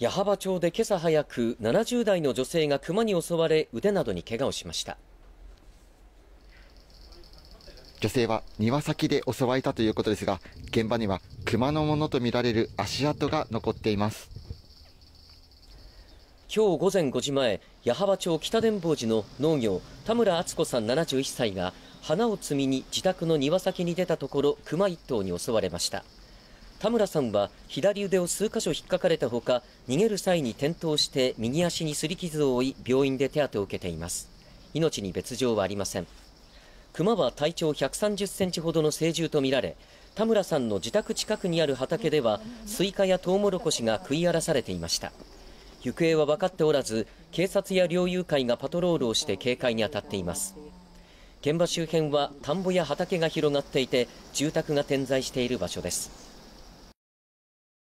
矢巾町で今朝早く70代の女性が熊に襲われ腕などに怪我をしました女性は庭先で襲われたということですが現場には熊のものとみられる足跡が残っています今日午前5時前矢巾町北伝法寺の農業田村敦子さん71歳が花を摘みに自宅の庭先に出たところ熊1頭に襲われました田村さんは左腕を数箇所引っかかれたほか逃げる際に転倒して右足に擦り傷を負い病院で手当てを受けています命に別状はありません熊は体長130センチほどの成獣とみられ田村さんの自宅近くにある畑ではスイカやトウモロコシが食い荒らされていました行方は分かっておらず警察や猟友会がパトロールをして警戒に当たっています現場周辺は田んぼや畑が広がっていて住宅が点在している場所です